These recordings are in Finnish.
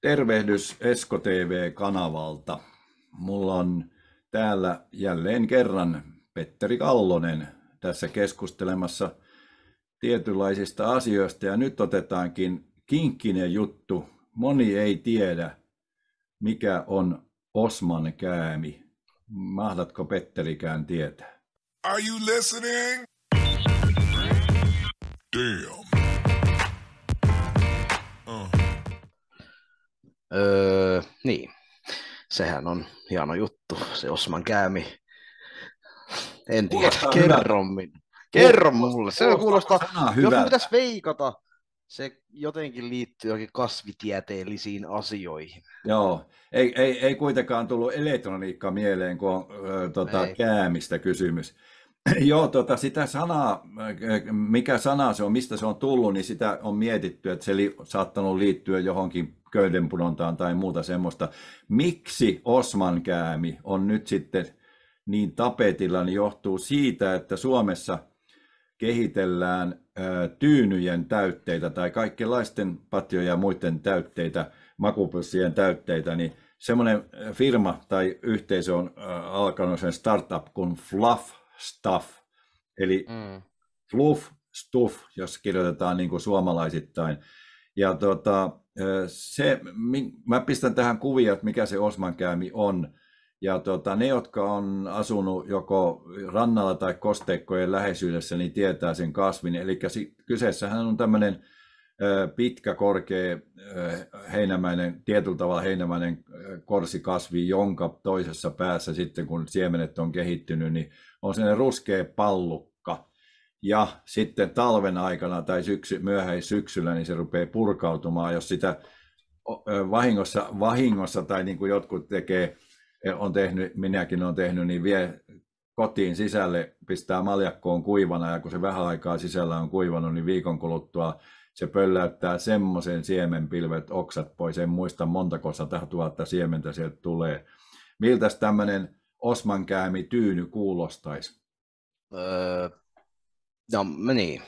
Tervehdys Esko TV-kanavalta. Mulla on täällä jälleen kerran Petteri Kallonen tässä keskustelemassa tietynlaisista asioista ja nyt otetaankin kinkkinen juttu. Moni ei tiedä, mikä on Osman käämi. Mahdatko Petterikään tietää? Are you listening? Damn. Öö, niin, sehän on hieno juttu, se Osman Käämi. En tiedä, kerro Kerro mulle, se kuulostaa, kuulostaa joku pitäisi veikata, se jotenkin liittyy johonkin kasvitieteellisiin asioihin. Joo, ei, ei, ei kuitenkaan tullut elektroniikka mieleen, kun on äh, tota, käämistä kysymys. Joo, tota, sitä sanaa, äh, mikä sana se on, mistä se on tullut, niin sitä on mietitty, että se oli saattanut liittyä johonkin köydenpudontaan tai muuta semmoista. Miksi Osman käämi on nyt sitten niin tapetilla, niin johtuu siitä, että Suomessa kehitellään äh, tyynyjen täytteitä tai kaikenlaisten patjojen ja muiden täytteitä, makupussien täytteitä, niin semmoinen firma tai yhteisö on äh, alkanut sen startup kuin Fluff stuff. Eli mm. fluff, stuff, jos kirjoitetaan niin kuin suomalaisittain. Ja tota, se, mä pistän tähän kuvia, että mikä se osmankäämi on. Ja tota, ne, jotka on asunut joko rannalla tai kosteikkojen läheisyydessä, niin tietää sen kasvin. Eli kyseessähän on tämmöinen pitkä, korkea, heinämäinen, tietyllä tavalla heinämäinen korsikasvi, jonka toisessa päässä sitten kun siemenet on kehittynyt, niin on sellainen ruskea pallukka. Ja sitten talven aikana tai syksy, syksyllä niin se rupeaa purkautumaan, jos sitä vahingossa, vahingossa tai niin kuin jotkut tekee, e, on tehnyt, minäkin olen tehnyt, niin vie kotiin sisälle, pistää maljakkoon kuivana ja kun se vähän aikaa sisällä on kuivannut, niin viikon kuluttua se pölläyttää semmoisen siemenpilvet oksat pois. En muista montako sata tuhatta siementä sieltä tulee. Miltäs tämmöinen Osman käämi tyyny kuulostaisi? Öö, no niin.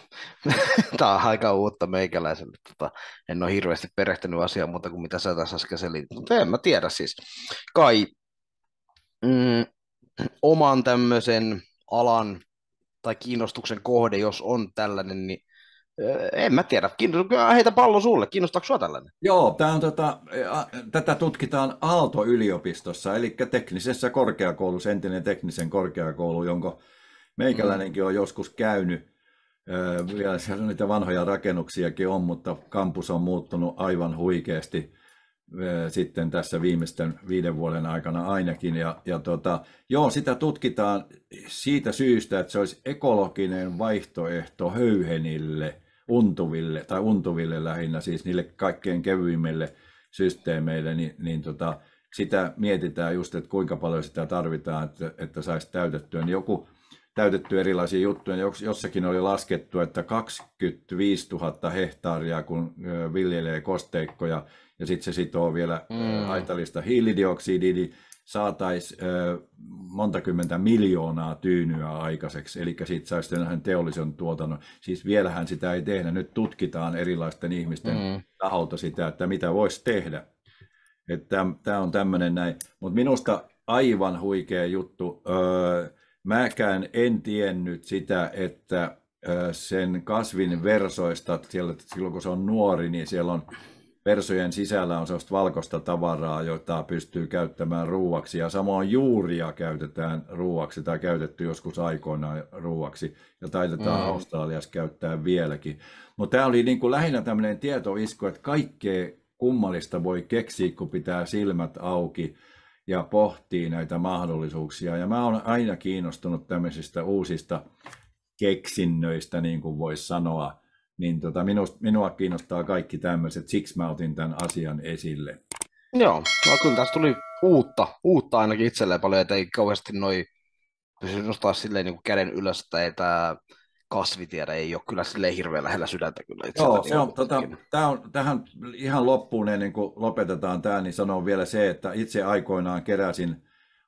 Tämä on aika uutta meikäläiselle. Tota, en ole hirveästi perehtynyt asiaa mutta kuin mitä sä tässä äsken selitit. Mutta en mä tiedä siis. Kai mm, oman tämmöisen alan tai kiinnostuksen kohde, jos on tällainen, niin Eh, en mä tiedä. Äh, heitä pallo sulle. Kiinnostaako sinua tällainen? Joo, tää on tota, tätä tutkitaan Aalto-yliopistossa, eli teknisessä korkeakoulussa, entinen teknisen korkeakoulu, jonka meikäläinenkin on joskus käynyt. Vielä siellä niitä vanhoja rakennuksiakin on, mutta kampus on muuttunut aivan huikeasti sitten tässä viimeisten viiden vuoden aikana ainakin. Ja, ja tota, joo, sitä tutkitaan siitä syystä, että se olisi ekologinen vaihtoehto höyhenille – untuville tai untuville lähinnä, siis niille kaikkein kevyimmille systeemeille, niin, niin tota, sitä mietitään just, että kuinka paljon sitä tarvitaan, että, että saisi täytettyä. Niin joku täytetty erilaisia juttuja, niin jossakin oli laskettu, että 25 000 hehtaaria, kun viljelee kosteikkoja, ja sitten se sitoo vielä mm. haitallista hiilidioksidia, niin saataisiin monta kymmentä miljoonaa tyynyä aikaiseksi, eli siitä saisi teollisen tuotannon. Siis vielähän sitä ei tehdä, nyt tutkitaan erilaisten ihmisten mm. taholta sitä, että mitä voisi tehdä. Tämä on tämmöinen näin, mutta minusta aivan huikea juttu. Öö, mäkään en tiennyt sitä, että sen kasvin versoista, siellä, silloin kun se on nuori, niin siellä on persojen sisällä on sellaista valkoista tavaraa, jota pystyy käyttämään ruuaksi. Ja samoin juuria käytetään ruuaksi tai käytetty joskus aikoinaan ruuaksi. Ja taitetaan mm. Australiassa käyttää vieläkin. Mutta tämä oli niin kuin lähinnä tämmöinen tietoisku, että kaikkea kummallista voi keksiä, kun pitää silmät auki ja pohtii näitä mahdollisuuksia. Ja mä oon aina kiinnostunut tämmöisistä uusista keksinnöistä, niin kuin voisi sanoa – niin tota, minusta minua kiinnostaa kaikki tämmöiset, siksi mä otin tämän asian esille. Joo, no kyllä tässä tuli uutta, uutta ainakin itselleen paljon, että ei kauheasti noi pysy nostaa silleen niin kuin käden ylös, että ei tämä kasvitiede ei ole kyllä silleen hirveän lähellä sydäntä kyllä Joo, niinku se on, tota, tää on, tähän ihan loppuun ennen kuin lopetetaan tämä, niin sanon vielä se, että itse aikoinaan keräsin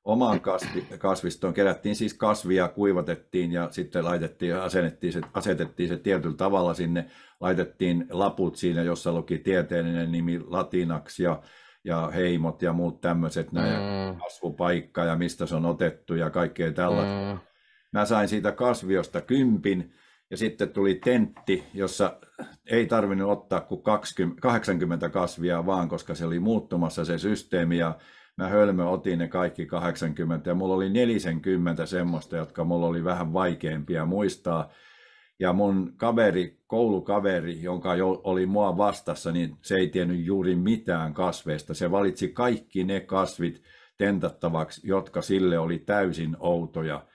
omaan kasvi, kasvistoon. Kerättiin siis kasvia, kuivatettiin ja sitten laitettiin, asetettiin se, asetettiin se tietyllä tavalla sinne. Laitettiin laput siinä, jossa luki tieteellinen nimi latinaksi ja, ja heimot ja muut tämmöiset, näin, mm. kasvupaikka ja mistä se on otettu ja kaikkea tällaista. Mm. Mä sain siitä kasviosta kympin ja sitten tuli tentti, jossa ei tarvinnut ottaa kuin 20, 80 kasvia vaan, koska se oli muuttumassa se systeemi ja mä hölmö otin ne kaikki 80 ja mulla oli 40 semmoista, jotka mulla oli vähän vaikeampia muistaa. Ja mun kaveri, koulukaveri, jonka jo oli mua vastassa, niin se ei tiennyt juuri mitään kasveista. Se valitsi kaikki ne kasvit tentattavaksi, jotka sille oli täysin outoja.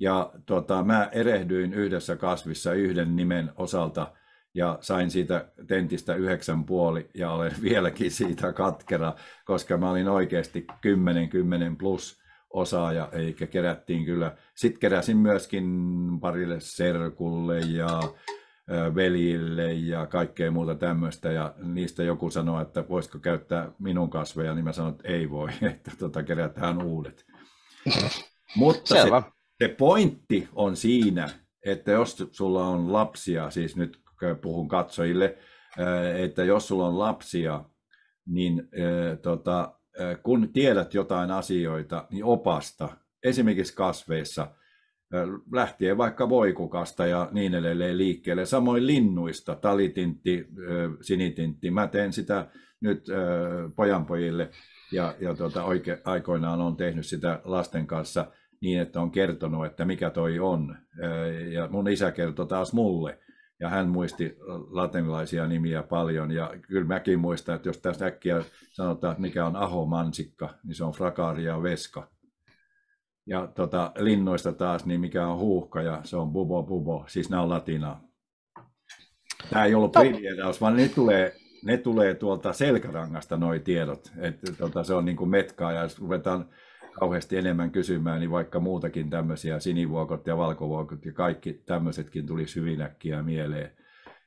Ja tota, mä erehdyin yhdessä kasvissa yhden nimen osalta – ja sain siitä tentistä yhdeksän puoli ja olen vieläkin siitä katkera, koska mä olin oikeasti 10-10 plus osaaja, eikä kerättiin kyllä. Sitten keräsin myöskin parille serkulle ja velille ja kaikkea muuta tämmöistä. Ja niistä joku sanoi, että voisiko käyttää minun kasveja, niin mä sanoin, että ei voi, että tota, kerätään uudet. Mutta se, se pointti on siinä, että jos sulla on lapsia, siis nyt Äh, puhun katsojille, äh, että jos sulla on lapsia, niin äh, tota, kun tiedät jotain asioita, niin opasta. Esimerkiksi kasveissa, lähtien vaikka voikukasta ja niin edelleen liikkeelle. Samoin linnuista, talitintti, sinitintti. Mä teen sitä nyt pojanpojille ja, ja tota, oike, aikoinaan on tehnyt sitä lasten kanssa niin, että on kertonut, että mikä toi on. Ja mun isä kertoi taas mulle ja hän muisti äh, latinalaisia nimiä paljon. Ja kyllä mäkin muistan, että jos tässä äkkiä sanotaan, että mikä on ahomansikka, niin se on frakaria veska. Ja tota, linnoista taas, niin mikä on huuhka ja se on bubo bubo, siis nämä on latinaa. Tämä ei ollut brilliedaus, no. vaan ne tulee, ne tulee tuolta selkärangasta noi tiedot. Että tota, se on niin kuin metkaa ja ruvetaan kauheasti enemmän kysymään, niin vaikka muutakin tämmöisiä sinivuokot ja valkovuokot ja kaikki tämmöisetkin tulisi hyvin äkkiä mieleen.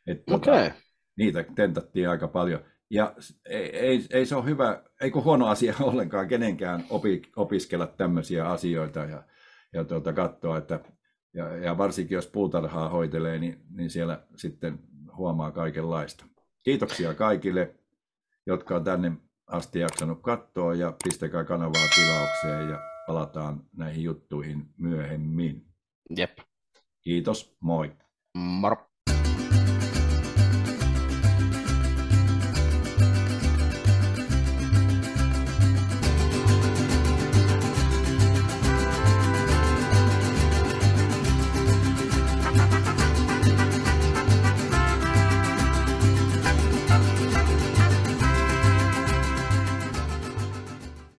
Et, okay. tota, niitä tentattiin aika paljon. Ja ei, ei, ei se ole hyvä, ei kun huono asia ollenkaan kenenkään opi, opiskella tämmöisiä asioita ja, ja tuota, katsoa, että ja, ja varsinkin jos puutarhaa hoitelee, niin, niin siellä sitten huomaa kaikenlaista. Kiitoksia kaikille, jotka on tänne asti jaksanut katsoa ja pistäkää kanavaa tilaukseen ja palataan näihin juttuihin myöhemmin. Jep. Kiitos, moi. Moro.